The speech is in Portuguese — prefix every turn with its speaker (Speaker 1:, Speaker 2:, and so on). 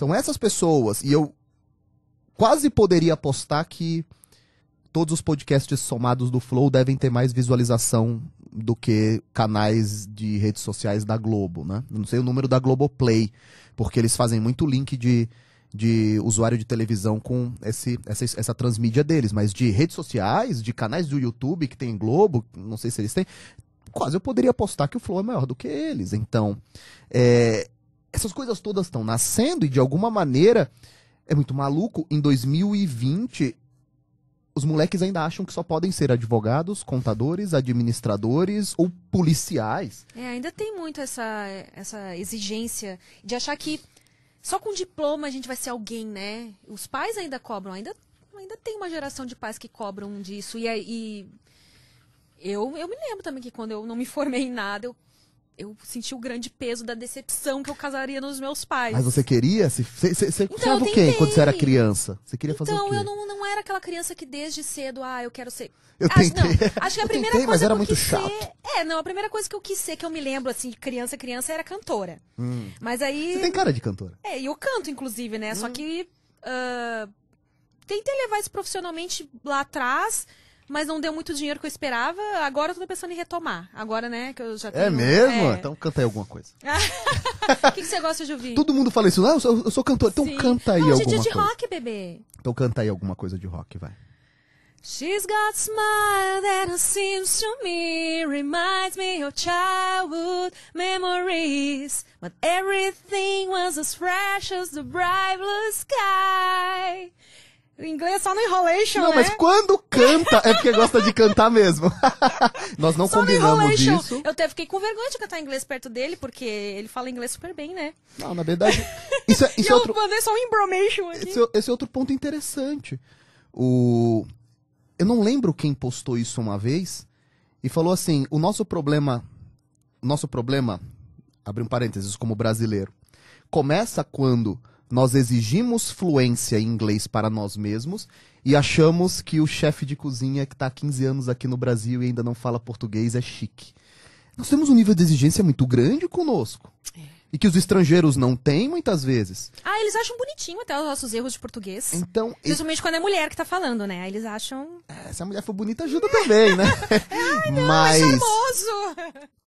Speaker 1: São essas pessoas. E eu quase poderia apostar que todos os podcasts somados do Flow devem ter mais visualização do que canais de redes sociais da Globo, né? Não sei o número da Globoplay, porque eles fazem muito link de, de usuário de televisão com esse, essa, essa transmídia deles, mas de redes sociais, de canais do YouTube que tem Globo, não sei se eles têm, quase eu poderia apostar que o Flow é maior do que eles. Então, é, essas coisas todas estão nascendo e de alguma maneira é muito maluco. Em 2020, os moleques ainda acham que só podem ser advogados, contadores, administradores ou policiais.
Speaker 2: É, ainda tem muito essa, essa exigência de achar que só com diploma a gente vai ser alguém, né? Os pais ainda cobram, ainda, ainda tem uma geração de pais que cobram disso. E, é, e eu, eu me lembro também que quando eu não me formei em nada, eu eu senti o grande peso da decepção que eu casaria nos meus pais. Mas você
Speaker 1: queria? Você, você, você então, sabe o quê quando você era criança? Você queria fazer então, o quê? Então, eu
Speaker 2: não, não era aquela criança que desde cedo, ah, eu quero ser... Eu ah, tentei. Não, acho que a eu primeira tentei, coisa mas era
Speaker 1: muito chato. Ser...
Speaker 2: É, não, a primeira coisa que eu quis ser, que eu me lembro, assim, criança, criança, era cantora. Hum. Mas aí... Você tem cara de cantora. É, e eu canto, inclusive, né? Hum. Só que... Uh... Tentei levar isso profissionalmente lá atrás mas não deu muito dinheiro que eu esperava. Agora eu tô pensando em retomar. Agora, né, que eu já é tenho... É mesmo? É...
Speaker 1: Então canta aí alguma coisa.
Speaker 2: O que, que, você gosta de ouvir? Todo mundo
Speaker 1: fala isso. Ah, eu sou, eu sou cantor. Então Sim. canta aí não, alguma coisa. Hoje é de rock, bebê. Então canta aí alguma coisa de rock, vai.
Speaker 2: She's got a smile that seems to me reminds me of childhood memories But everything was as fresh as the bright blue sky. Inglês é só no Enrolation, Não, né? mas
Speaker 1: quando canta é porque gosta de cantar mesmo. Nós não só combinamos disso.
Speaker 2: Eu até fiquei com vergonha de cantar inglês perto dele, porque ele fala inglês super bem, né?
Speaker 1: Não, na verdade... Isso é, isso é outro... eu
Speaker 2: mandei só um embromation aqui.
Speaker 1: Esse, esse é outro ponto interessante. O... Eu não lembro quem postou isso uma vez e falou assim, o nosso problema... O nosso problema, abre um parênteses, como brasileiro, começa quando nós exigimos fluência em inglês para nós mesmos e achamos que o chefe de cozinha que está há 15 anos aqui no Brasil e ainda não fala português é chique. Nós temos um nível de exigência muito grande conosco. É. E que os estrangeiros não têm muitas vezes.
Speaker 2: Ah, eles acham bonitinho até os nossos erros de português. Então, Principalmente e... quando é mulher que está falando, né? Eles acham. É, se a mulher for bonita, ajuda também, né? Ai, não, é Mas... é charmoso!